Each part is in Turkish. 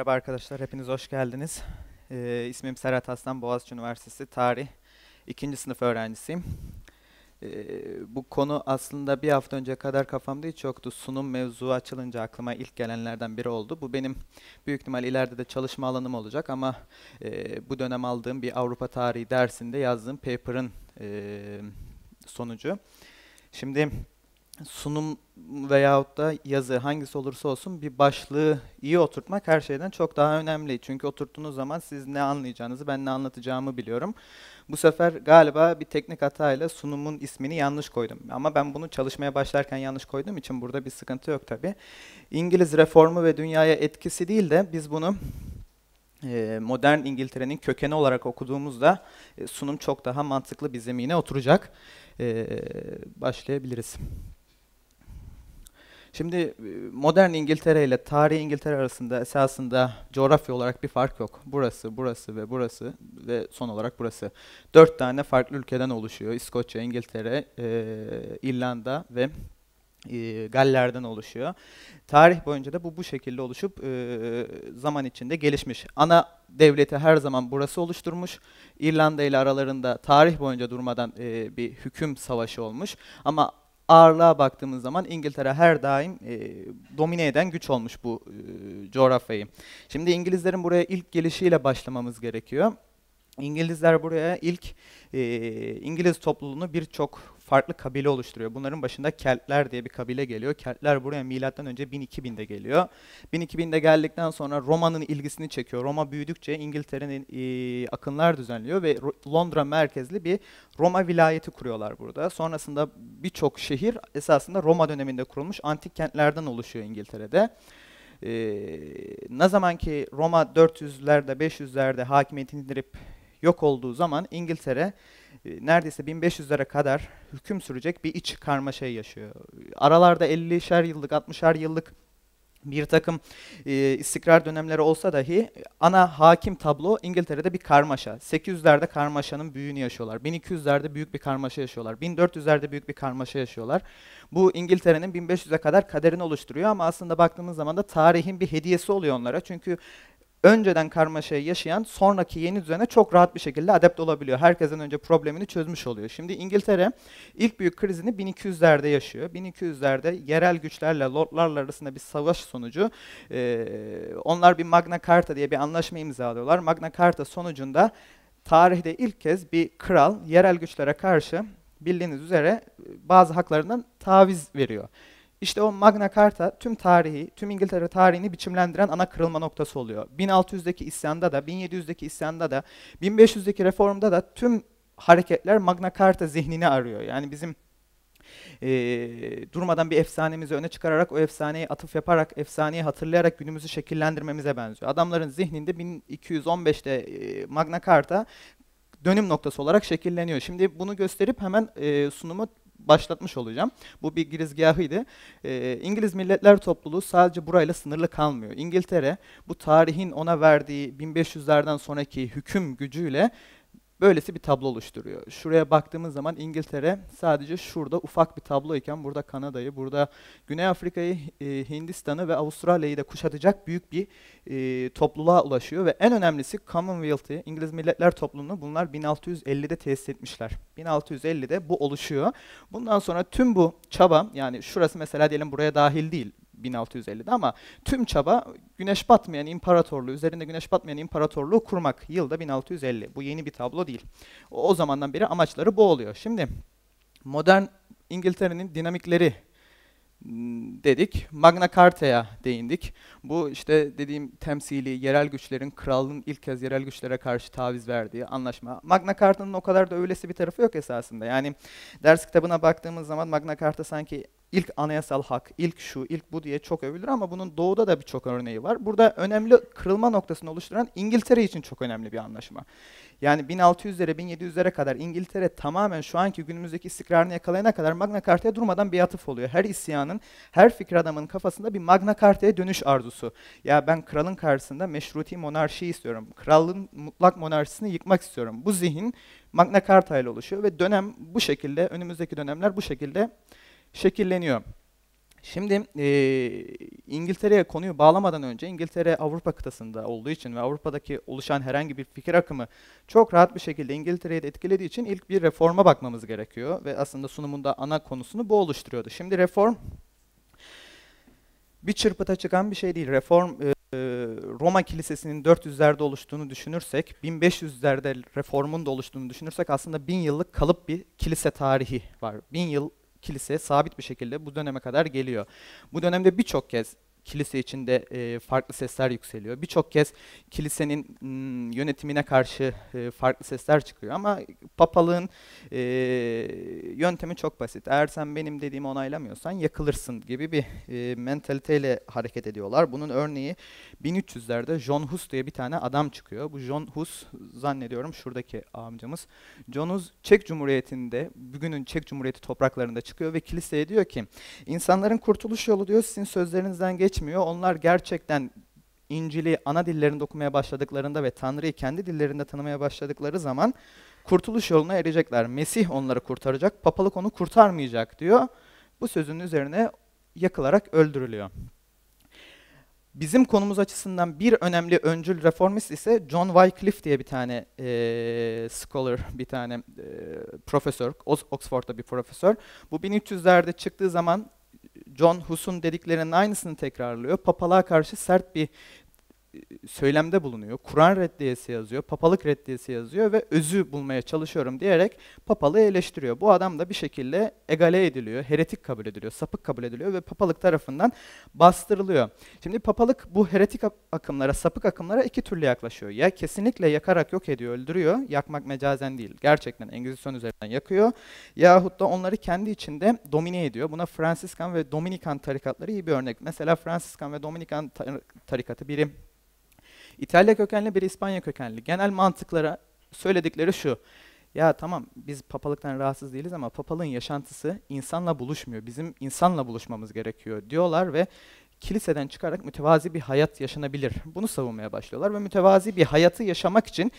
Merhaba arkadaşlar, hepiniz hoş geldiniz. Ee, ismim Serhat Aslan, Boğaziçi Üniversitesi Tarih 2. sınıf öğrencisiyim. Ee, bu konu aslında bir hafta önce kadar kafamda hiç yoktu. Sunum mevzu açılınca aklıma ilk gelenlerden biri oldu. Bu benim büyük ihtimal ileride de çalışma alanım olacak ama e, bu dönem aldığım bir Avrupa tarihi dersinde yazdığım paper'ın e, sonucu. Şimdi sunum veyahut da yazı hangisi olursa olsun bir başlığı iyi oturtmak her şeyden çok daha önemli. Çünkü oturttuğunuz zaman siz ne anlayacağınızı ben ne anlatacağımı biliyorum. Bu sefer galiba bir teknik hatayla sunumun ismini yanlış koydum. Ama ben bunu çalışmaya başlarken yanlış koyduğum için burada bir sıkıntı yok tabii. İngiliz reformu ve dünyaya etkisi değil de biz bunu e, modern İngiltere'nin kökeni olarak okuduğumuzda e, sunum çok daha mantıklı bir zemine oturacak. E, başlayabiliriz. Şimdi e, modern İngiltere ile tarihi İngiltere arasında esasında coğrafya olarak bir fark yok. Burası, burası ve burası ve son olarak burası. Dört tane farklı ülkeden oluşuyor. İskoçya, İngiltere, e, İrlanda ve e, Galler'den oluşuyor. Tarih boyunca da bu bu şekilde oluşup e, zaman içinde gelişmiş. Ana devleti her zaman burası oluşturmuş. İrlanda ile aralarında tarih boyunca durmadan e, bir hüküm savaşı olmuş. Ama ağırlığa baktığımız zaman İngiltere her daim e, domine eden güç olmuş bu e, coğrafyayı. Şimdi İngilizlerin buraya ilk gelişiyle başlamamız gerekiyor. İngilizler buraya ilk e, İngiliz topluluğunu birçok farklı kabile oluşturuyor. Bunların başında Keltler diye bir kabile geliyor. Keltler buraya milattan önce 1000-2000'de geliyor. 1000-2000'de geldikten sonra Roma'nın ilgisini çekiyor. Roma büyüdükçe İngiltere'nin e, akınlar düzenliyor ve Londra merkezli bir Roma vilayeti kuruyorlar burada. Sonrasında birçok şehir esasında Roma döneminde kurulmuş antik kentlerden oluşuyor İngiltere'de ee, ne zaman ki Roma 400'lerde 500'lerde hakimiyetini indirip yok olduğu zaman İngiltere e, neredeyse 1500'lere kadar hüküm sürecek bir iç karmaşayı yaşıyor. Aralarda 50'şer yıllık, 60'ar yıllık bir takım e, istikrar dönemleri olsa dahi e, ana hakim tablo İngiltere'de bir karmaşa. 800'lerde karmaşanın büyüğünü yaşıyorlar. 1200'lerde büyük bir karmaşa yaşıyorlar. 1400'lerde büyük bir karmaşa yaşıyorlar. Bu İngiltere'nin 1500'e kadar kaderini oluşturuyor ama aslında baktığımız zaman da tarihin bir hediyesi oluyor onlara. Çünkü önceden karmaşayı yaşayan sonraki yeni düzene çok rahat bir şekilde adapte olabiliyor. Herkesten önce problemini çözmüş oluyor. Şimdi İngiltere ilk büyük krizini 1200'lerde yaşıyor. 1200'lerde yerel güçlerle lordlarla arasında bir savaş sonucu e, onlar bir Magna Carta diye bir anlaşma imzalıyorlar. Magna Carta sonucunda tarihte ilk kez bir kral yerel güçlere karşı bildiğiniz üzere bazı haklarından taviz veriyor. İşte o Magna Carta tüm tarihi, tüm İngiltere tarihini biçimlendiren ana kırılma noktası oluyor. 1600'deki isyanda da, 1700'deki isyanda da, 1500'deki reformda da tüm hareketler Magna Carta zihnini arıyor. Yani bizim e, durmadan bir efsanemizi öne çıkararak o efsaneyi atıf yaparak, efsaneyi hatırlayarak günümüzü şekillendirmemize benziyor. Adamların zihninde 1215'te e, Magna Carta dönüm noktası olarak şekilleniyor. Şimdi bunu gösterip hemen e, sunumu başlatmış olacağım. Bu bir girizgahıydı. E, İngiliz Milletler Topluluğu sadece burayla sınırlı kalmıyor. İngiltere bu tarihin ona verdiği 1500'lerden sonraki hüküm gücüyle böylesi bir tablo oluşturuyor. Şuraya baktığımız zaman İngiltere sadece şurada ufak bir tablo iken burada Kanada'yı, burada Güney Afrika'yı, e, Hindistan'ı ve Avustralya'yı da kuşatacak büyük bir e, topluluğa ulaşıyor ve en önemlisi Commonwealth'ı, İngiliz Milletler Topluluğunu bunlar 1650'de tesis etmişler. 1650'de bu oluşuyor. Bundan sonra tüm bu çaba yani şurası mesela diyelim buraya dahil değil. 1650'de ama tüm çaba güneş batmayan imparatorluğu, üzerinde güneş batmayan imparatorluğu kurmak. Yılda 1650. Bu yeni bir tablo değil. O, o zamandan beri amaçları bu oluyor. Şimdi modern İngiltere'nin dinamikleri hmm, dedik. Magna Carta'ya değindik. Bu işte dediğim temsili yerel güçlerin kralın ilk kez yerel güçlere karşı taviz verdiği anlaşma. Magna Carta'nın o kadar da öylesi bir tarafı yok esasında. Yani ders kitabına baktığımız zaman Magna Carta sanki ilk anayasal hak, ilk şu, ilk bu diye çok övülür ama bunun doğuda da birçok örneği var. Burada önemli kırılma noktasını oluşturan İngiltere için çok önemli bir anlaşma. Yani 1600'lere, 1700'lere kadar İngiltere tamamen şu anki günümüzdeki istikrarını yakalayana kadar Magna Carta'ya durmadan bir atıf oluyor. Her isyanın, her fikir adamının kafasında bir Magna Carta'ya dönüş arzusu. Ya ben kralın karşısında meşruti monarşi istiyorum. Kralın mutlak monarşisini yıkmak istiyorum. Bu zihin Magna Carta ile oluşuyor ve dönem bu şekilde, önümüzdeki dönemler bu şekilde şekilleniyor. Şimdi e, İngiltere'ye konuyu bağlamadan önce İngiltere Avrupa kıtasında olduğu için ve Avrupa'daki oluşan herhangi bir fikir akımı çok rahat bir şekilde İngiltere'yi de etkilediği için ilk bir reforma bakmamız gerekiyor ve aslında sunumunda ana konusunu bu oluşturuyordu. Şimdi reform bir çırpıta çıkan bir şey değil. Reform e, Roma Kilisesi'nin 400'lerde oluştuğunu düşünürsek, 1500'lerde reformun da oluştuğunu düşünürsek aslında bin yıllık kalıp bir kilise tarihi var. Bin yıl kilise sabit bir şekilde bu döneme kadar geliyor. Bu dönemde birçok kez kilise içinde e, farklı sesler yükseliyor. Birçok kez kilisenin m, yönetimine karşı e, farklı sesler çıkıyor ama papalığın e, yöntemi çok basit. Eğer sen benim dediğimi onaylamıyorsan yakılırsın gibi bir e, mentaliteyle hareket ediyorlar. Bunun örneği 1300'lerde John Hus diye bir tane adam çıkıyor. Bu John Hus zannediyorum şuradaki amcamız. John Hus Çek Cumhuriyeti'nde, bugünün Çek Cumhuriyeti topraklarında çıkıyor ve kiliseye diyor ki insanların kurtuluş yolu diyor sizin sözlerinizden geç geçmiyor. Onlar gerçekten İncil'i ana dillerinde okumaya başladıklarında ve Tanrı'yı kendi dillerinde tanımaya başladıkları zaman kurtuluş yoluna erecekler. Mesih onları kurtaracak, papalık onu kurtarmayacak diyor. Bu sözün üzerine yakılarak öldürülüyor. Bizim konumuz açısından bir önemli öncül reformist ise John Wycliffe diye bir tane e, scholar, bir tane e, profesör, Oxford'da bir profesör. Bu 1300'lerde çıktığı zaman John Hus'un dediklerinin aynısını tekrarlıyor. Papalığa karşı sert bir söylemde bulunuyor. Kur'an reddiyesi yazıyor, papalık reddiyesi yazıyor ve özü bulmaya çalışıyorum diyerek papalığı eleştiriyor. Bu adam da bir şekilde egale ediliyor, heretik kabul ediliyor, sapık kabul ediliyor ve papalık tarafından bastırılıyor. Şimdi papalık bu heretik akımlara, sapık akımlara iki türlü yaklaşıyor. Ya kesinlikle yakarak yok ediyor, öldürüyor. Yakmak mecazen değil. Gerçekten Engizisyon üzerinden yakıyor. Yahut da onları kendi içinde domine ediyor. Buna Fransiskan ve Dominikan tarikatları iyi bir örnek. Mesela Fransiskan ve Dominikan tarikatı biri İtalya kökenli bir İspanya kökenli. Genel mantıklara söyledikleri şu. Ya tamam biz papalıktan rahatsız değiliz ama papalığın yaşantısı insanla buluşmuyor. Bizim insanla buluşmamız gerekiyor diyorlar ve kiliseden çıkarak mütevazi bir hayat yaşanabilir. Bunu savunmaya başlıyorlar ve mütevazi bir hayatı yaşamak için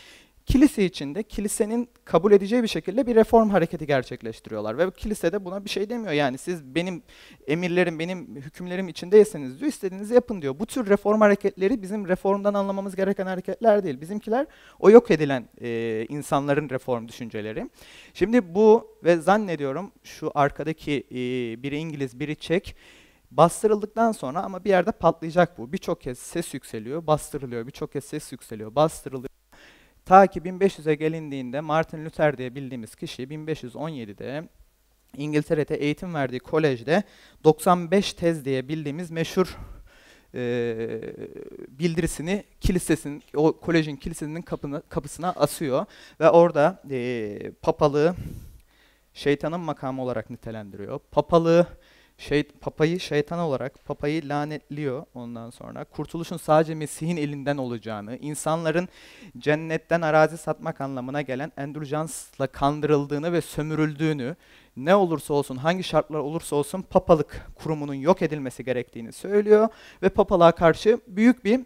kilise içinde kilisenin kabul edeceği bir şekilde bir reform hareketi gerçekleştiriyorlar. Ve kilise de buna bir şey demiyor. Yani siz benim emirlerim, benim hükümlerim içindeyseniz diyor, istediğinizi yapın diyor. Bu tür reform hareketleri bizim reformdan anlamamız gereken hareketler değil. Bizimkiler o yok edilen e, insanların reform düşünceleri. Şimdi bu ve zannediyorum şu arkadaki e, biri İngiliz, biri Çek, bastırıldıktan sonra ama bir yerde patlayacak bu. Birçok kez ses yükseliyor, bastırılıyor, birçok kez ses yükseliyor, bastırılıyor. Ta ki 1500'e gelindiğinde Martin Luther diye bildiğimiz kişi 1517'de İngiltere'de eğitim verdiği kolejde 95 tez diye bildiğimiz meşhur e, bildirisini kilisesinin, o kolejin kilisesinin kapına, kapısına asıyor ve orada e, papalığı şeytanın makamı olarak nitelendiriyor. Papalığı şey, papayı şeytan olarak papayı lanetliyor ondan sonra. Kurtuluşun sadece Mesih'in elinden olacağını, insanların cennetten arazi satmak anlamına gelen endurjansla kandırıldığını ve sömürüldüğünü, ne olursa olsun, hangi şartlar olursa olsun papalık kurumunun yok edilmesi gerektiğini söylüyor ve papalığa karşı büyük bir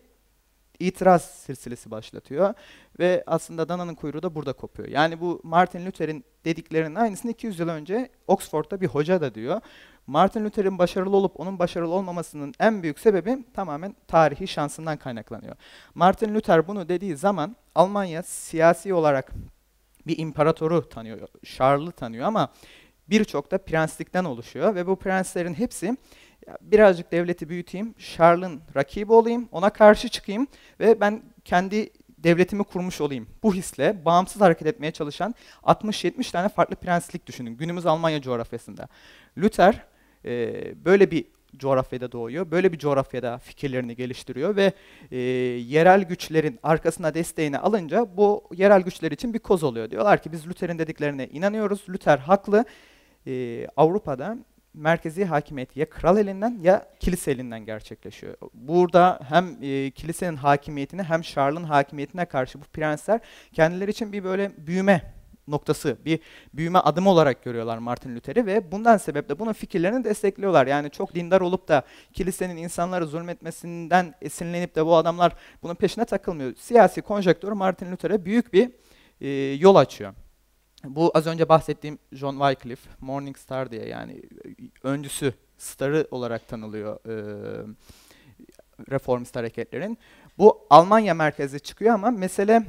itiraz silsilesi başlatıyor ve aslında dananın kuyruğu da burada kopuyor. Yani bu Martin Luther'in dediklerinin aynısını 200 yıl önce Oxford'da bir hoca da diyor. Martin Luther'in başarılı olup onun başarılı olmamasının en büyük sebebi tamamen tarihi şansından kaynaklanıyor. Martin Luther bunu dediği zaman Almanya siyasi olarak bir imparatoru tanıyor, Şarl'ı tanıyor ama birçok da prenslikten oluşuyor ve bu prenslerin hepsi birazcık devleti büyüteyim, Charles'ın rakibi olayım, ona karşı çıkayım ve ben kendi devletimi kurmuş olayım. Bu hisle bağımsız hareket etmeye çalışan 60-70 tane farklı prenslik düşünün günümüz Almanya coğrafyasında. Luther e, böyle bir coğrafyada doğuyor. Böyle bir coğrafyada fikirlerini geliştiriyor ve e, yerel güçlerin arkasına desteğini alınca bu yerel güçler için bir koz oluyor. Diyorlar ki biz Luther'in dediklerine inanıyoruz. Luther haklı. E, Avrupa'da merkezi hakimiyet ya kral elinden ya kilise elinden gerçekleşiyor. Burada hem e, kilisenin hakimiyetine hem şarlın hakimiyetine karşı bu prensler kendileri için bir böyle büyüme noktası, bir büyüme adımı olarak görüyorlar Martin Luther'i ve bundan sebeple bunun fikirlerini destekliyorlar. Yani çok dindar olup da kilisenin insanlara zulmetmesinden esinlenip de bu adamlar bunun peşine takılmıyor. Siyasi konjektör Martin Luther'e büyük bir e, yol açıyor. Bu az önce bahsettiğim John Wycliffe, Morning Star diye yani e, öncüsü, starı olarak tanılıyor e, reformist hareketlerin. Bu Almanya merkezi çıkıyor ama mesele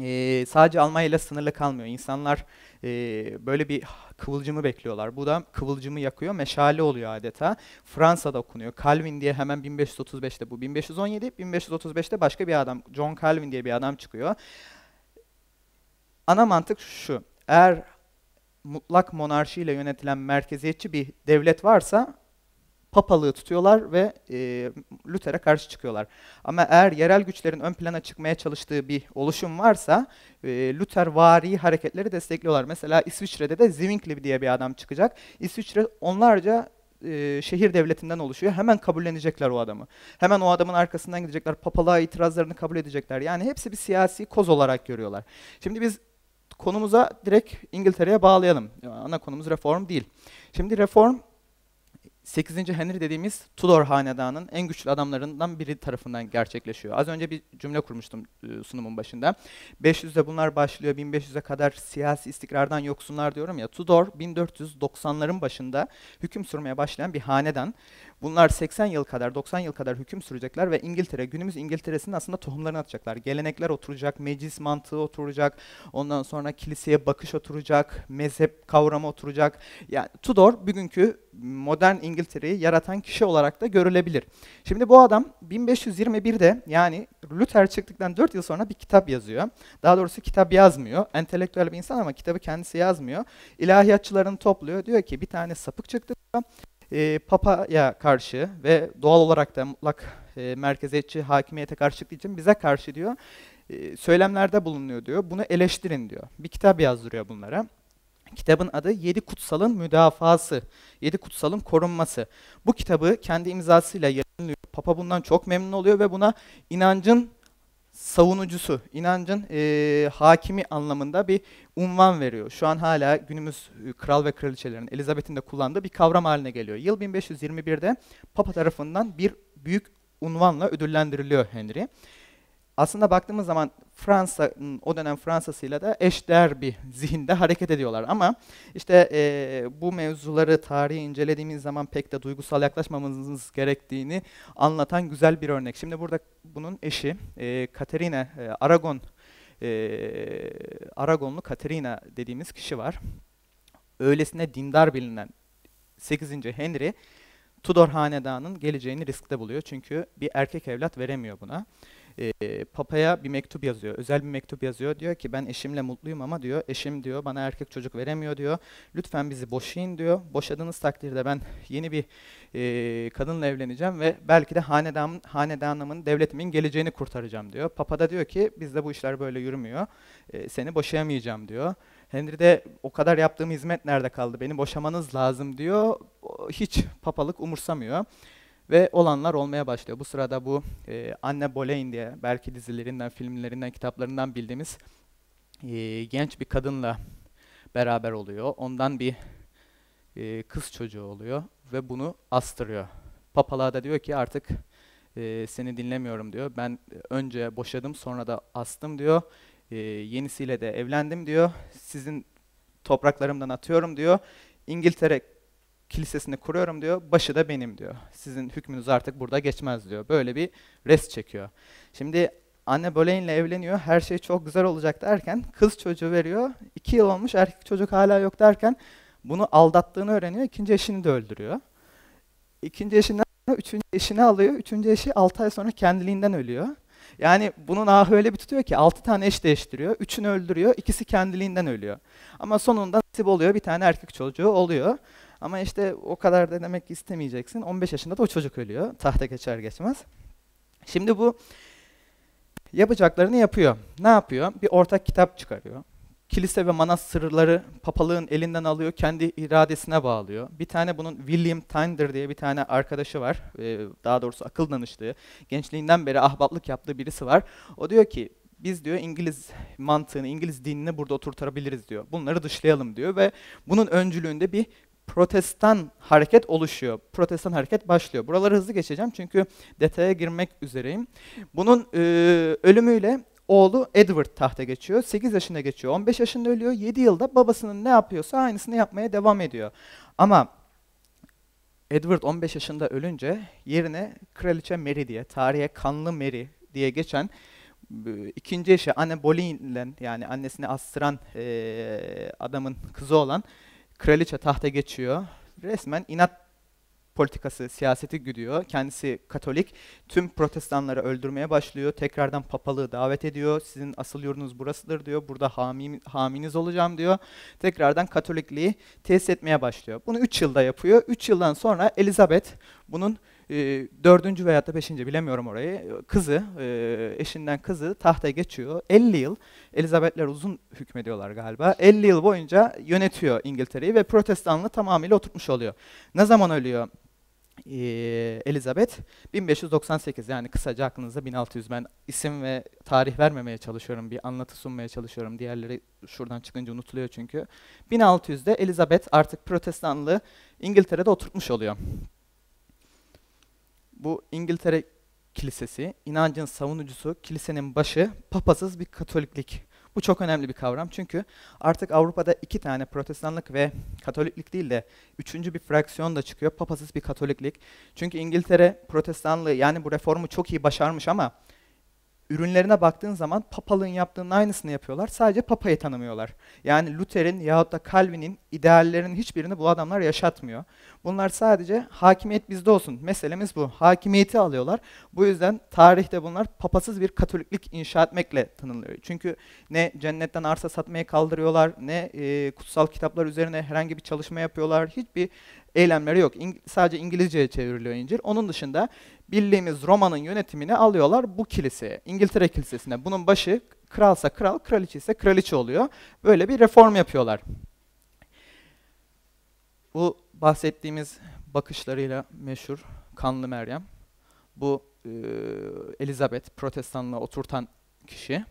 e, sadece Almanya ile sınırlı kalmıyor. İnsanlar e, böyle bir kıvılcımı bekliyorlar. Bu da kıvılcımı yakıyor, meşale oluyor adeta. Fransa'da okunuyor. Calvin diye hemen 1535'te bu 1517, 1535'te başka bir adam, John Calvin diye bir adam çıkıyor. Ana mantık şu, eğer mutlak monarşiyle yönetilen merkeziyetçi bir devlet varsa papalığı tutuyorlar ve e, Luther'e karşı çıkıyorlar. Ama eğer yerel güçlerin ön plana çıkmaya çalıştığı bir oluşum varsa e, Luther vari hareketleri destekliyorlar. Mesela İsviçre'de de Zwingli diye bir adam çıkacak. İsviçre onlarca e, şehir devletinden oluşuyor. Hemen kabullenecekler o adamı. Hemen o adamın arkasından gidecekler. Papalığa itirazlarını kabul edecekler. Yani hepsi bir siyasi koz olarak görüyorlar. Şimdi biz konumuza direkt İngiltere'ye bağlayalım. Ana konumuz reform değil. Şimdi reform 8. Henry dediğimiz Tudor hanedanın en güçlü adamlarından biri tarafından gerçekleşiyor. Az önce bir cümle kurmuştum e, sunumun başında. 500'de bunlar başlıyor, 1500'e kadar siyasi istikrardan yoksunlar diyorum ya. Tudor 1490'ların başında hüküm sürmeye başlayan bir hanedan. Bunlar 80 yıl kadar, 90 yıl kadar hüküm sürecekler ve İngiltere, günümüz İngiltere'sinin aslında tohumlarını atacaklar. Gelenekler oturacak, meclis mantığı oturacak, ondan sonra kiliseye bakış oturacak, mezhep kavramı oturacak. Yani Tudor bugünkü modern İngiltere'yi yaratan kişi olarak da görülebilir. Şimdi bu adam 1521'de yani Luther çıktıktan 4 yıl sonra bir kitap yazıyor. Daha doğrusu kitap yazmıyor. Entelektüel bir insan ama kitabı kendisi yazmıyor. İlahiyatçılarını topluyor. Diyor ki bir tane sapık çıktı e, Papa'ya karşı ve doğal olarak da mutlak e, merkeziyetçi hakimiyete karşı çıktığı için bize karşı diyor e, söylemlerde bulunuyor diyor. Bunu eleştirin diyor. Bir kitap yazdırıyor bunlara. Kitabın adı Yedi Kutsalın Müdafası, Yedi Kutsalın Korunması. Bu kitabı kendi imzasıyla yayınlıyor. Papa bundan çok memnun oluyor ve buna inancın savunucusu, inancın e, hakimi anlamında bir unvan veriyor. Şu an hala günümüz e, kral ve kraliçelerin, Elizabeth'in de kullandığı bir kavram haline geliyor. Yıl 1521'de Papa tarafından bir büyük unvanla ödüllendiriliyor Henry aslında baktığımız zaman Fransa ıı, o dönem Fransa'sıyla da eşdeğer bir zihinde hareket ediyorlar. Ama işte e, bu mevzuları tarihi incelediğimiz zaman pek de duygusal yaklaşmamamız gerektiğini anlatan güzel bir örnek. Şimdi burada bunun eşi e, Katerina e, Aragon e, Aragonlu Katerina dediğimiz kişi var. Öylesine dindar bilinen 8. Henry Tudor hanedanın geleceğini riskte buluyor. Çünkü bir erkek evlat veremiyor buna e, papaya bir mektup yazıyor. Özel bir mektup yazıyor. Diyor ki ben eşimle mutluyum ama diyor eşim diyor bana erkek çocuk veremiyor diyor. Lütfen bizi boşayın diyor. Boşadığınız takdirde ben yeni bir e, kadınla evleneceğim ve belki de hanedan, hanedanımın, devletimin geleceğini kurtaracağım diyor. Papa da diyor ki bizde bu işler böyle yürümüyor. E, seni boşayamayacağım diyor. Henry de o kadar yaptığım hizmet nerede kaldı? Beni boşamanız lazım diyor. Hiç papalık umursamıyor. Ve olanlar olmaya başlıyor. Bu sırada bu e, Anne Boleyn diye belki dizilerinden, filmlerinden, kitaplarından bildiğimiz e, genç bir kadınla beraber oluyor. Ondan bir e, kız çocuğu oluyor ve bunu astırıyor. Papalığa da diyor ki artık e, seni dinlemiyorum diyor. Ben önce boşadım sonra da astım diyor. E, yenisiyle de evlendim diyor. Sizin topraklarımdan atıyorum diyor. İngiltere kilisesini kuruyorum diyor, başı da benim diyor. Sizin hükmünüz artık burada geçmez diyor. Böyle bir rest çekiyor. Şimdi anne Boleyn'le evleniyor, her şey çok güzel olacak derken kız çocuğu veriyor, İki yıl olmuş erkek çocuk hala yok derken bunu aldattığını öğreniyor, İkinci eşini de öldürüyor. İkinci eşinden sonra üçüncü eşini alıyor, üçüncü eşi altı ay sonra kendiliğinden ölüyor. Yani bunun ahı öyle bir tutuyor ki altı tane eş değiştiriyor, üçünü öldürüyor, ikisi kendiliğinden ölüyor. Ama sonunda nasip oluyor bir tane erkek çocuğu oluyor. Ama işte o kadar da demek istemeyeceksin. 15 yaşında da o çocuk ölüyor. Tahta geçer geçmez. Şimdi bu yapacaklarını yapıyor. Ne yapıyor? Bir ortak kitap çıkarıyor. Kilise ve manastırları papalığın elinden alıyor, kendi iradesine bağlıyor. Bir tane bunun William Tynder diye bir tane arkadaşı var. Ee, daha doğrusu akıl danıştığı, gençliğinden beri ahbaplık yaptığı birisi var. O diyor ki biz diyor İngiliz mantığını, İngiliz dinini burada oturtabiliriz diyor. Bunları dışlayalım diyor ve bunun öncülüğünde bir protestan hareket oluşuyor. Protestan hareket başlıyor. Buraları hızlı geçeceğim çünkü detaya girmek üzereyim. Bunun e, ölümüyle oğlu Edward tahta geçiyor. 8 yaşında geçiyor. 15 yaşında ölüyor. 7 yılda babasının ne yapıyorsa aynısını yapmaya devam ediyor. Ama Edward 15 yaşında ölünce yerine Kraliçe Mary diye, tarihe kanlı Mary diye geçen e, ikinci eşi anne Boleyn'le yani annesini astıran e, adamın kızı olan Kraliçe tahta geçiyor. Resmen inat politikası, siyaseti güdüyor. Kendisi Katolik. Tüm protestanları öldürmeye başlıyor. Tekrardan papalığı davet ediyor. Sizin asıl yurdunuz burasıdır diyor. Burada hamim, haminiz olacağım diyor. Tekrardan Katolikliği tesis etmeye başlıyor. Bunu 3 yılda yapıyor. 3 yıldan sonra Elizabeth bunun e, dördüncü veya da beşinci bilemiyorum orayı kızı e, eşinden kızı tahta geçiyor. 50 yıl Elizabethler uzun hükmediyorlar galiba. 50 yıl boyunca yönetiyor İngiltere'yi ve protestanlığı tamamıyla oturtmuş oluyor. Ne zaman ölüyor? Ee, Elizabeth 1598 yani kısaca aklınızda 1600 ben isim ve tarih vermemeye çalışıyorum bir anlatı sunmaya çalışıyorum diğerleri şuradan çıkınca unutuluyor çünkü 1600'de Elizabeth artık protestanlığı İngiltere'de oturtmuş oluyor bu İngiltere Kilisesi, inancın savunucusu, kilisenin başı, papasız bir Katoliklik. Bu çok önemli bir kavram çünkü artık Avrupa'da iki tane protestanlık ve katoliklik değil de üçüncü bir fraksiyon da çıkıyor. Papasız bir katoliklik. Çünkü İngiltere protestanlığı yani bu reformu çok iyi başarmış ama ürünlerine baktığın zaman papalığın yaptığının aynısını yapıyorlar. Sadece papayı tanımıyorlar. Yani Luther'in yahut da Calvin'in ideallerinin hiçbirini bu adamlar yaşatmıyor. Bunlar sadece hakimiyet bizde olsun. Meselemiz bu. Hakimiyeti alıyorlar. Bu yüzden tarihte bunlar papasız bir katoliklik inşa etmekle tanınıyor. Çünkü ne cennetten arsa satmaya kaldırıyorlar, ne e, kutsal kitaplar üzerine herhangi bir çalışma yapıyorlar. Hiçbir eylemleri yok. İng- sadece İngilizceye çevriliyor İncil. Onun dışında bildiğimiz Roma'nın yönetimini alıyorlar bu kiliseye, İngiltere kilisesine. Bunun başı kralsa kral, kraliçe ise kraliçe oluyor. Böyle bir reform yapıyorlar. Bu bahsettiğimiz bakışlarıyla meşhur Kanlı Meryem. Bu e, Elizabeth, protestanlığa oturtan kişi.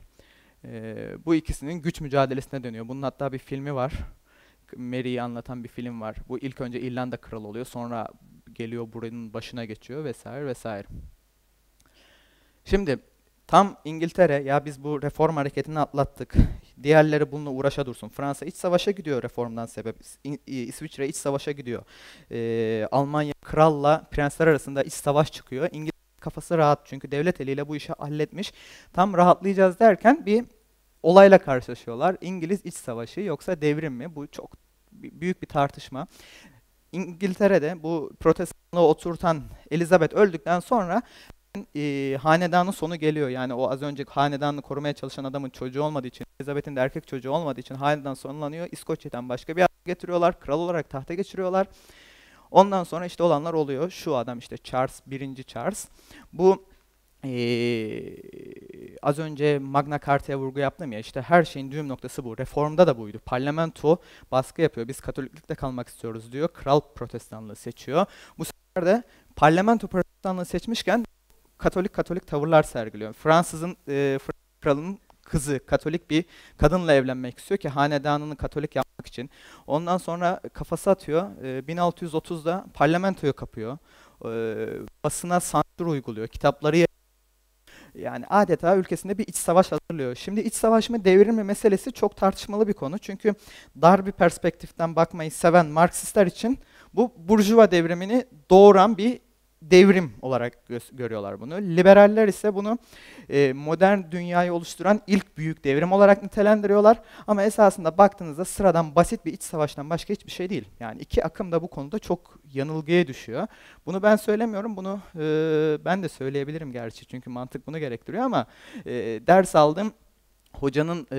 E, bu ikisinin güç mücadelesine dönüyor. Bunun hatta bir filmi var. Mary'i anlatan bir film var. Bu ilk önce İrlanda kralı oluyor. Sonra geliyor buranın başına geçiyor vesaire vesaire. Şimdi tam İngiltere ya biz bu reform hareketini atlattık. Diğerleri bununla uğraşa dursun. Fransa iç savaşa gidiyor reformdan sebep. İsviçre iç savaşa gidiyor. Ee, Almanya kralla prensler arasında iç savaş çıkıyor. İngiltere kafası rahat çünkü devlet eliyle bu işi halletmiş. Tam rahatlayacağız derken bir olayla karşılaşıyorlar. İngiliz iç savaşı yoksa devrim mi? Bu çok büyük bir tartışma. İngiltere'de bu protestanlığı oturtan Elizabeth öldükten sonra e, hanedanın sonu geliyor. Yani o az önce hanedanı korumaya çalışan adamın çocuğu olmadığı için, Elizabeth'in de erkek çocuğu olmadığı için hanedan sonlanıyor. İskoçya'dan başka bir adam getiriyorlar. Kral olarak tahta geçiriyorlar. Ondan sonra işte olanlar oluyor. Şu adam işte Charles, birinci Charles. Bu ee, az önce Magna Carta'ya vurgu yaptım ya işte her şeyin düğüm noktası bu. Reformda da buydu. Parlamento baskı yapıyor. Biz Katoliklikte kalmak istiyoruz diyor. Kral protestanlığı seçiyor. Bu sefer de parlamento protestanlığı seçmişken Katolik Katolik tavırlar sergiliyor. Fransız'ın e, kralının kızı Katolik bir kadınla evlenmek istiyor ki hanedanını Katolik yapmak için. Ondan sonra kafası atıyor. E, 1630'da parlamentoyu kapıyor. E, basına sansür uyguluyor. Kitapları yani adeta ülkesinde bir iç savaş hazırlıyor. Şimdi iç savaş mı devrim mi meselesi çok tartışmalı bir konu. Çünkü dar bir perspektiften bakmayı seven Marksistler için bu Burjuva devrimini doğuran bir devrim olarak görüyorlar bunu. Liberaller ise bunu e, modern dünyayı oluşturan ilk büyük devrim olarak nitelendiriyorlar. Ama esasında baktığınızda sıradan basit bir iç savaştan başka hiçbir şey değil. Yani iki akım da bu konuda çok yanılgıya düşüyor. Bunu ben söylemiyorum, bunu e, ben de söyleyebilirim gerçi çünkü mantık bunu gerektiriyor ama e, ders aldım hocanın e,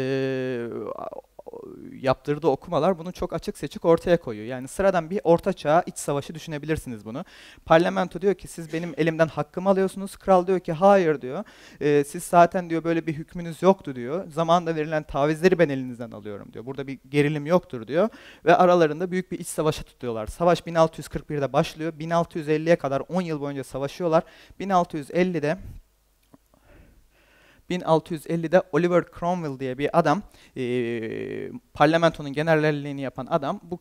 yaptırdığı okumalar bunu çok açık seçik ortaya koyuyor. Yani sıradan bir orta çağ iç savaşı düşünebilirsiniz bunu. Parlamento diyor ki siz benim elimden hakkımı alıyorsunuz. Kral diyor ki hayır diyor. E, siz zaten diyor böyle bir hükmünüz yoktu diyor. Zamanında verilen tavizleri ben elinizden alıyorum diyor. Burada bir gerilim yoktur diyor. Ve aralarında büyük bir iç savaşa tutuyorlar. Savaş 1641'de başlıyor. 1650'ye kadar 10 yıl boyunca savaşıyorlar. 1650'de 1650'de Oliver Cromwell diye bir adam, e, parlamentonun generalliğini yapan adam bu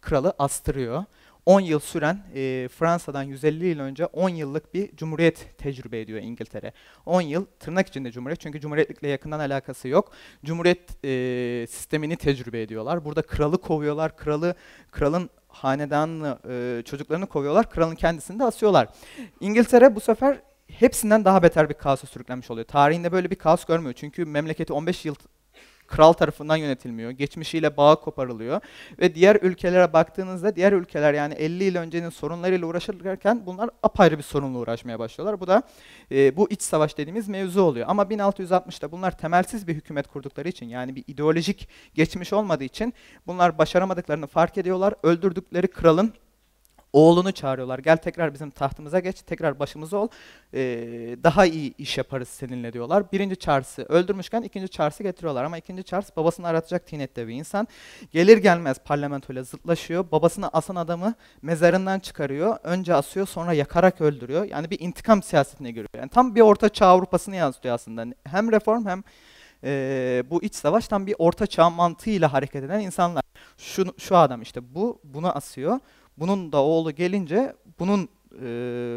kralı astırıyor. 10 yıl süren e, Fransa'dan 150 yıl önce 10 yıllık bir cumhuriyet tecrübe ediyor İngiltere. 10 yıl tırnak içinde cumhuriyet çünkü cumhuriyetlikle yakından alakası yok. Cumhuriyet e, sistemini tecrübe ediyorlar. Burada kralı kovuyorlar, kralı kralın hanedanını, e, çocuklarını kovuyorlar, kralın kendisini de asıyorlar. İngiltere bu sefer hepsinden daha beter bir kaosa sürüklenmiş oluyor. Tarihinde böyle bir kaos görmüyor. Çünkü memleketi 15 yıl kral tarafından yönetilmiyor. Geçmişiyle bağ koparılıyor. Ve diğer ülkelere baktığınızda diğer ülkeler yani 50 yıl öncenin sorunlarıyla uğraşırken bunlar apayrı bir sorunla uğraşmaya başlıyorlar. Bu da e, bu iç savaş dediğimiz mevzu oluyor. Ama 1660'da bunlar temelsiz bir hükümet kurdukları için yani bir ideolojik geçmiş olmadığı için bunlar başaramadıklarını fark ediyorlar. Öldürdükleri kralın oğlunu çağırıyorlar. Gel tekrar bizim tahtımıza geç, tekrar başımıza ol. Ee, daha iyi iş yaparız seninle diyorlar. Birinci Charles'ı öldürmüşken ikinci Charles'ı getiriyorlar. Ama ikinci Charles babasını aratacak tinette bir insan. Gelir gelmez parlamentoyla zıtlaşıyor. Babasını asan adamı mezarından çıkarıyor. Önce asıyor sonra yakarak öldürüyor. Yani bir intikam siyasetine giriyor. Yani tam bir Orta Çağ Avrupa'sını yansıtıyor aslında. Hem reform hem e, bu iç savaştan bir Orta Çağ mantığıyla hareket eden insanlar. Şu, şu adam işte bu, bunu asıyor bunun da oğlu gelince bunun e,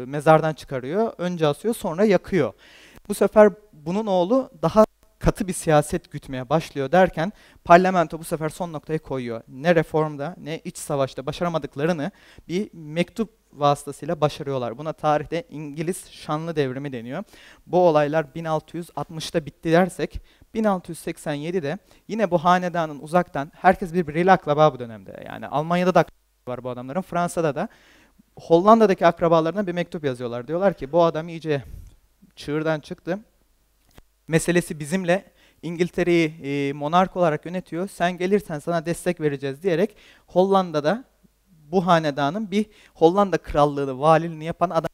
mezardan çıkarıyor, önce asıyor sonra yakıyor. Bu sefer bunun oğlu daha katı bir siyaset gütmeye başlıyor derken parlamento bu sefer son noktaya koyuyor. Ne reformda ne iç savaşta başaramadıklarını bir mektup vasıtasıyla başarıyorlar. Buna tarihte İngiliz Şanlı Devrimi deniyor. Bu olaylar 1660'da bitti dersek 1687'de yine bu hanedanın uzaktan herkes birbiriyle akraba bu dönemde. Yani Almanya'da da var bu adamların. Fransa'da da Hollanda'daki akrabalarına bir mektup yazıyorlar. Diyorlar ki bu adam iyice çığırdan çıktı. Meselesi bizimle İngiltere'yi e, monark olarak yönetiyor. Sen gelirsen sana destek vereceğiz diyerek Hollanda'da bu hanedanın bir Hollanda krallığı valiliğini yapan adam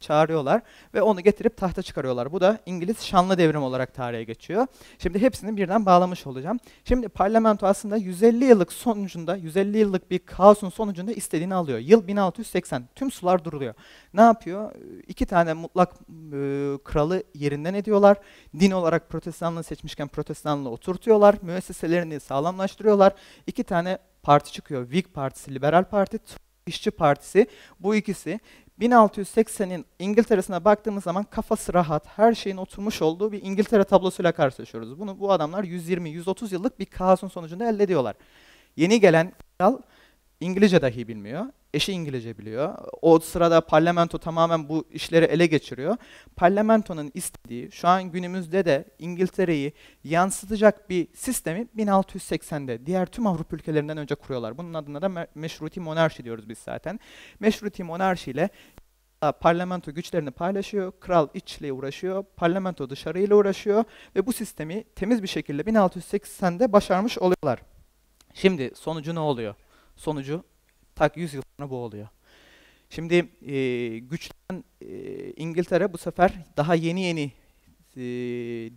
çağırıyorlar ve onu getirip tahta çıkarıyorlar. Bu da İngiliz şanlı devrim olarak tarihe geçiyor. Şimdi hepsini birden bağlamış olacağım. Şimdi parlamento aslında 150 yıllık sonucunda, 150 yıllık bir kaosun sonucunda istediğini alıyor. Yıl 1680. Tüm sular duruluyor. Ne yapıyor? İki tane mutlak e, kralı yerinden ediyorlar. Din olarak protestanlığı seçmişken protestanlığı oturtuyorlar. Müesseselerini sağlamlaştırıyorlar. İki tane parti çıkıyor. Whig Partisi, Liberal Parti, İşçi Partisi. Bu ikisi 1680'in İngiltere'sine baktığımız zaman kafası rahat, her şeyin oturmuş olduğu bir İngiltere tablosuyla karşılaşıyoruz. Bunu bu adamlar 120-130 yıllık bir kaosun sonucunda elde ediyorlar. Yeni gelen kral İngilizce dahi bilmiyor. Eşi İngilizce biliyor. O sırada parlamento tamamen bu işleri ele geçiriyor. Parlamentonun istediği, şu an günümüzde de İngiltere'yi yansıtacak bir sistemi 1680'de diğer tüm Avrupa ülkelerinden önce kuruyorlar. Bunun adına da meşruti monarşi diyoruz biz zaten. Meşruti monarşi ile parlamento güçlerini paylaşıyor, kral içle uğraşıyor, parlamento dışarıyla uğraşıyor ve bu sistemi temiz bir şekilde 1680'de başarmış oluyorlar. Şimdi sonucu ne oluyor? sonucu tak 100 yıl sonra bu oluyor. Şimdi e, güçten e, İngiltere bu sefer daha yeni yeni e,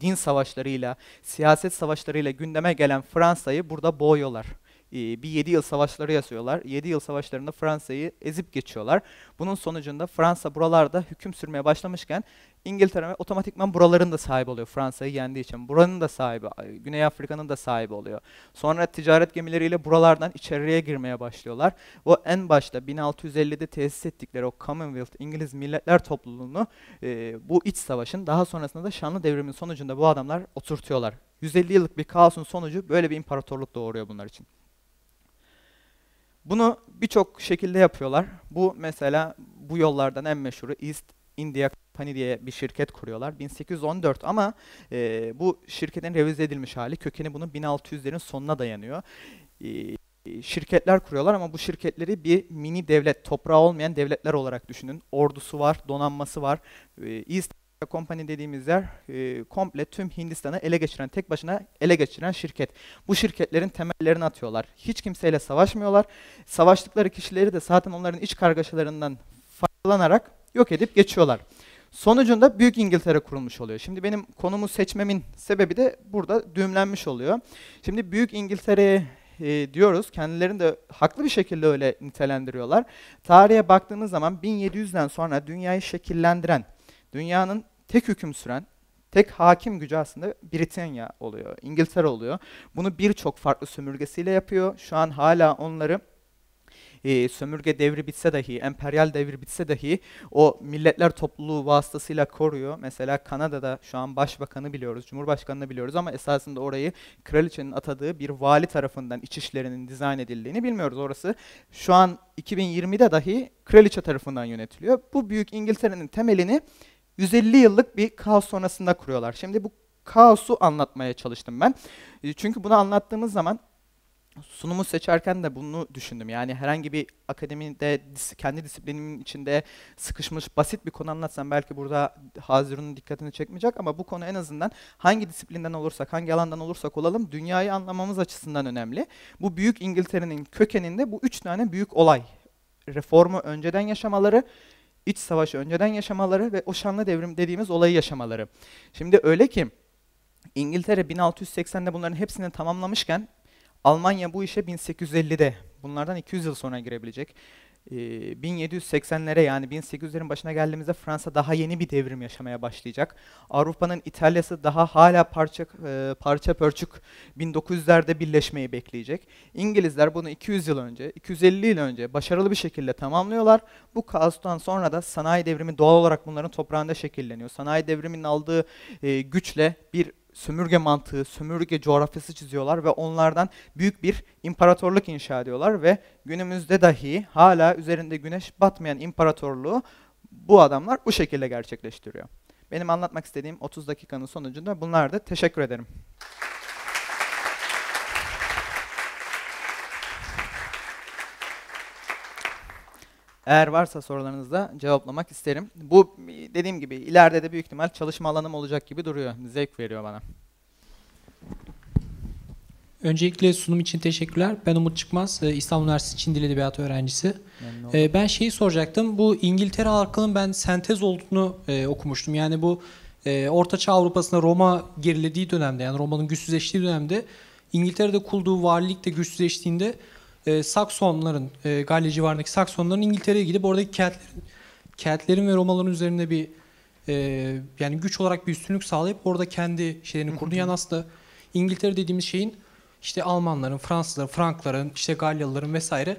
din savaşlarıyla, siyaset savaşlarıyla gündeme gelen Fransa'yı burada boğuyorlar. E, bir 7 yıl savaşları yaşıyorlar. 7 yıl savaşlarında Fransa'yı ezip geçiyorlar. Bunun sonucunda Fransa buralarda hüküm sürmeye başlamışken İngiltere otomatikman buraların da sahibi oluyor Fransa'yı yendiği için. Buranın da sahibi, Güney Afrika'nın da sahibi oluyor. Sonra ticaret gemileriyle buralardan içeriye girmeye başlıyorlar. O en başta 1650'de tesis ettikleri o Commonwealth İngiliz Milletler Topluluğunu e, bu iç savaşın daha sonrasında da Şanlı Devrim'in sonucunda bu adamlar oturtuyorlar. 150 yıllık bir kaosun sonucu böyle bir imparatorluk doğuruyor bunlar için. Bunu birçok şekilde yapıyorlar. Bu mesela bu yollardan en meşhuru East India Company diye bir şirket kuruyorlar. 1814 ama e, bu şirketin revize edilmiş hali kökeni bunun 1600'lerin sonuna dayanıyor. E, şirketler kuruyorlar ama bu şirketleri bir mini devlet, toprağı olmayan devletler olarak düşünün. Ordusu var, donanması var. E, East Company dediğimiz yer e, komple tüm Hindistan'ı ele geçiren, tek başına ele geçiren şirket. Bu şirketlerin temellerini atıyorlar. Hiç kimseyle savaşmıyorlar. Savaştıkları kişileri de zaten onların iç kargaşalarından faydalanarak yok edip geçiyorlar. Sonucunda Büyük İngiltere kurulmuş oluyor. Şimdi benim konumu seçmemin sebebi de burada düğümlenmiş oluyor. Şimdi Büyük İngiltere'ye e, diyoruz. Kendilerini de haklı bir şekilde öyle nitelendiriyorlar. Tarihe baktığımız zaman 1700'den sonra dünyayı şekillendiren, dünyanın tek hüküm süren, tek hakim gücü aslında Britanya oluyor, İngiltere oluyor. Bunu birçok farklı sömürgesiyle yapıyor. Şu an hala onları e, sömürge devri bitse dahi, emperyal devri bitse dahi o milletler topluluğu vasıtasıyla koruyor. Mesela Kanada'da şu an başbakanı biliyoruz, cumhurbaşkanını biliyoruz ama esasında orayı kraliçenin atadığı bir vali tarafından içişlerinin dizayn edildiğini bilmiyoruz. Orası şu an 2020'de dahi kraliçe tarafından yönetiliyor. Bu büyük İngiltere'nin temelini 150 yıllık bir kaos sonrasında kuruyorlar. Şimdi bu kaosu anlatmaya çalıştım ben. E, çünkü bunu anlattığımız zaman sunumu seçerken de bunu düşündüm. Yani herhangi bir akademide kendi disiplinimin içinde sıkışmış basit bir konu anlatsam belki burada Hazirun'un dikkatini çekmeyecek ama bu konu en azından hangi disiplinden olursak, hangi alandan olursak olalım dünyayı anlamamız açısından önemli. Bu büyük İngiltere'nin kökeninde bu üç tane büyük olay. Reformu önceden yaşamaları, iç savaş önceden yaşamaları ve o şanlı devrim dediğimiz olayı yaşamaları. Şimdi öyle ki İngiltere 1680'de bunların hepsini tamamlamışken Almanya bu işe 1850'de bunlardan 200 yıl sonra girebilecek. 1780'lere yani 1800'lerin başına geldiğimizde Fransa daha yeni bir devrim yaşamaya başlayacak. Avrupa'nın İtalya'sı daha hala parça e, parça pörçük 1900'lerde birleşmeyi bekleyecek. İngilizler bunu 200 yıl önce, 250 yıl önce başarılı bir şekilde tamamlıyorlar. Bu kaostan sonra da sanayi devrimi doğal olarak bunların toprağında şekilleniyor. Sanayi devriminin aldığı güçle bir sömürge mantığı, sömürge coğrafyası çiziyorlar ve onlardan büyük bir imparatorluk inşa ediyorlar ve günümüzde dahi hala üzerinde güneş batmayan imparatorluğu bu adamlar bu şekilde gerçekleştiriyor. Benim anlatmak istediğim 30 dakikanın sonucunda bunlardı. Teşekkür ederim. Eğer varsa sorularınızda cevaplamak isterim. Bu dediğim gibi ileride de büyük ihtimal çalışma alanım olacak gibi duruyor. Zevk veriyor bana. Öncelikle sunum için teşekkürler. Ben Umut Çıkmaz, e, İstanbul Üniversitesi Çin Dili Edebiyatı öğrencisi. E, ben şeyi soracaktım. Bu İngiltere halkının ben sentez olduğunu e, okumuştum. Yani bu Ortaçağ Avrupa'sında Roma gerilediği dönemde, yani Roma'nın güçsüzleştiği dönemde İngiltere'de kurduğu varlık da güçsüzleştiğinde e, Saksonların, e, Galya civarındaki Saksonların İngiltere'ye gidip oradaki keltlerin, keltlerin ve Romalıların üzerinde bir e, yani güç olarak bir üstünlük sağlayıp orada kendi şeylerini kurdu. Yani aslında İngiltere dediğimiz şeyin işte Almanların, Fransızların, Frankların, işte Galyalıların vesaire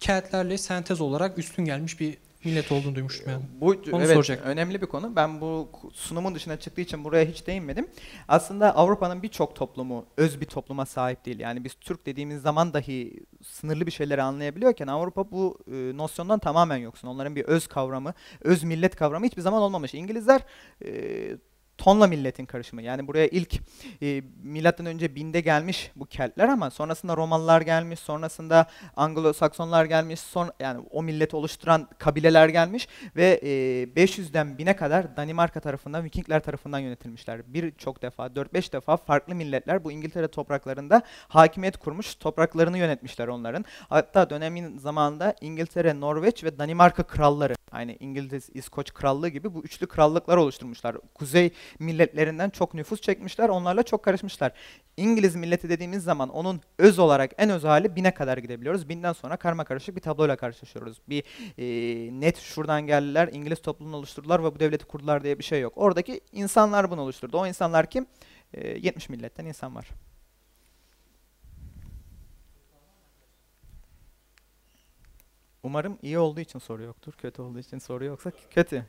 keltlerle sentez olarak üstün gelmiş bir millet olduğunu duymuştum yani. Bu, Onu evet, soracak. Önemli bir konu. Ben bu sunumun dışına çıktığı için buraya hiç değinmedim. Aslında Avrupa'nın birçok toplumu öz bir topluma sahip değil. Yani biz Türk dediğimiz zaman dahi sınırlı bir şeyleri anlayabiliyorken Avrupa bu e, nosyondan tamamen yoksun. Onların bir öz kavramı, öz millet kavramı hiçbir zaman olmamış. İngilizler e, tonla milletin karışımı. Yani buraya ilk e, milattan önce binde gelmiş bu Keltler ama sonrasında Romalılar gelmiş, sonrasında Anglo-Saksonlar gelmiş, son yani o milleti oluşturan kabileler gelmiş ve e, 500'den 1000'e kadar Danimarka tarafından, Vikingler tarafından yönetilmişler. Birçok defa, 4-5 defa farklı milletler bu İngiltere topraklarında hakimiyet kurmuş, topraklarını yönetmişler onların. Hatta dönemin zamanında İngiltere, Norveç ve Danimarka kralları, aynı İngiliz, İskoç krallığı gibi bu üçlü krallıklar oluşturmuşlar. Kuzey milletlerinden çok nüfus çekmişler, onlarla çok karışmışlar. İngiliz milleti dediğimiz zaman onun öz olarak en öz hali bine kadar gidebiliyoruz. Binden sonra karma karışık bir tabloyla karşılaşıyoruz. Bir e, net şuradan geldiler, İngiliz toplumunu oluşturdular ve bu devleti kurdular diye bir şey yok. Oradaki insanlar bunu oluşturdu. O insanlar kim? E, 70 milletten insan var. Umarım iyi olduğu için soru yoktur. Kötü olduğu için soru yoksa kötü.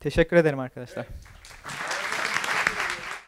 Teşekkür ederim arkadaşlar. Evet.